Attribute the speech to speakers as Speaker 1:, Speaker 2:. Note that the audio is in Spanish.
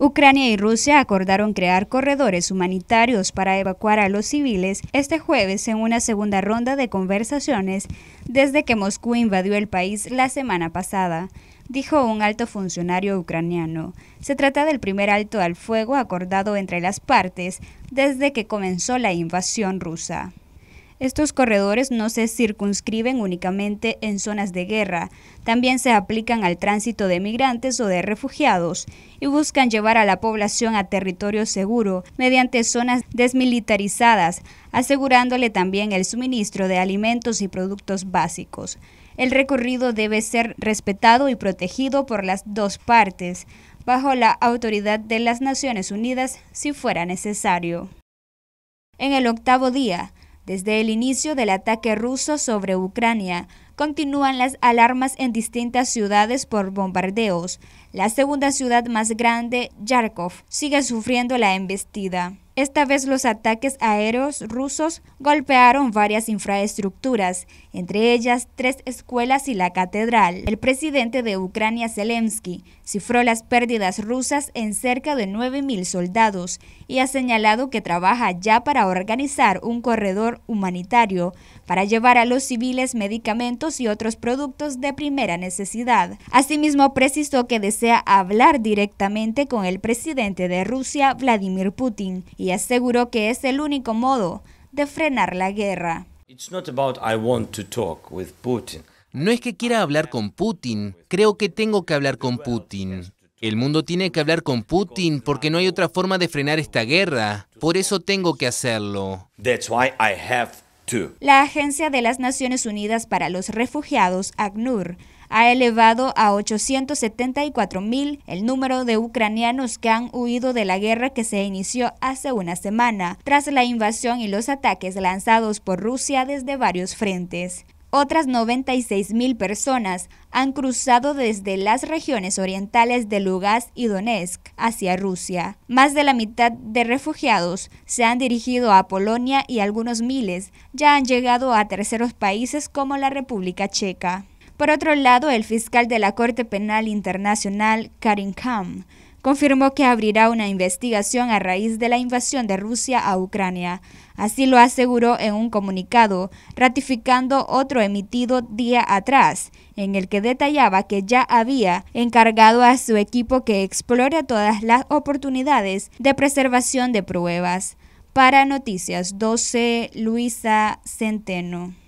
Speaker 1: Ucrania y Rusia acordaron crear corredores humanitarios para evacuar a los civiles este jueves en una segunda ronda de conversaciones desde que Moscú invadió el país la semana pasada, dijo un alto funcionario ucraniano. Se trata del primer alto al fuego acordado entre las partes desde que comenzó la invasión rusa. Estos corredores no se circunscriben únicamente en zonas de guerra, también se aplican al tránsito de migrantes o de refugiados y buscan llevar a la población a territorio seguro mediante zonas desmilitarizadas, asegurándole también el suministro de alimentos y productos básicos. El recorrido debe ser respetado y protegido por las dos partes, bajo la autoridad de las Naciones Unidas si fuera necesario. En el octavo día, desde el inicio del ataque ruso sobre Ucrania, continúan las alarmas en distintas ciudades por bombardeos. La segunda ciudad más grande, Yarkov, sigue sufriendo la embestida. Esta vez los ataques aéreos rusos golpearon varias infraestructuras, entre ellas tres escuelas y la catedral. El presidente de Ucrania, Zelensky, cifró las pérdidas rusas en cerca de 9.000 soldados y ha señalado que trabaja ya para organizar un corredor humanitario para llevar a los civiles medicamentos y otros productos de primera necesidad. Asimismo, precisó que desea hablar directamente con el presidente de Rusia, Vladimir Putin, y aseguró que es el único modo de frenar la guerra. No es que quiera hablar con Putin, creo que tengo que hablar con Putin. El mundo tiene que hablar con Putin porque no hay otra forma de frenar esta guerra. Por eso tengo que hacerlo. La Agencia de las Naciones Unidas para los Refugiados, ACNUR, ha elevado a 874.000 el número de ucranianos que han huido de la guerra que se inició hace una semana, tras la invasión y los ataques lanzados por Rusia desde varios frentes. Otras 96.000 personas han cruzado desde las regiones orientales de Lugansk y Donetsk hacia Rusia. Más de la mitad de refugiados se han dirigido a Polonia y algunos miles ya han llegado a terceros países como la República Checa. Por otro lado, el fiscal de la Corte Penal Internacional, Karim Khan, confirmó que abrirá una investigación a raíz de la invasión de Rusia a Ucrania. Así lo aseguró en un comunicado, ratificando otro emitido día atrás, en el que detallaba que ya había encargado a su equipo que explore todas las oportunidades de preservación de pruebas. Para Noticias 12, Luisa Centeno.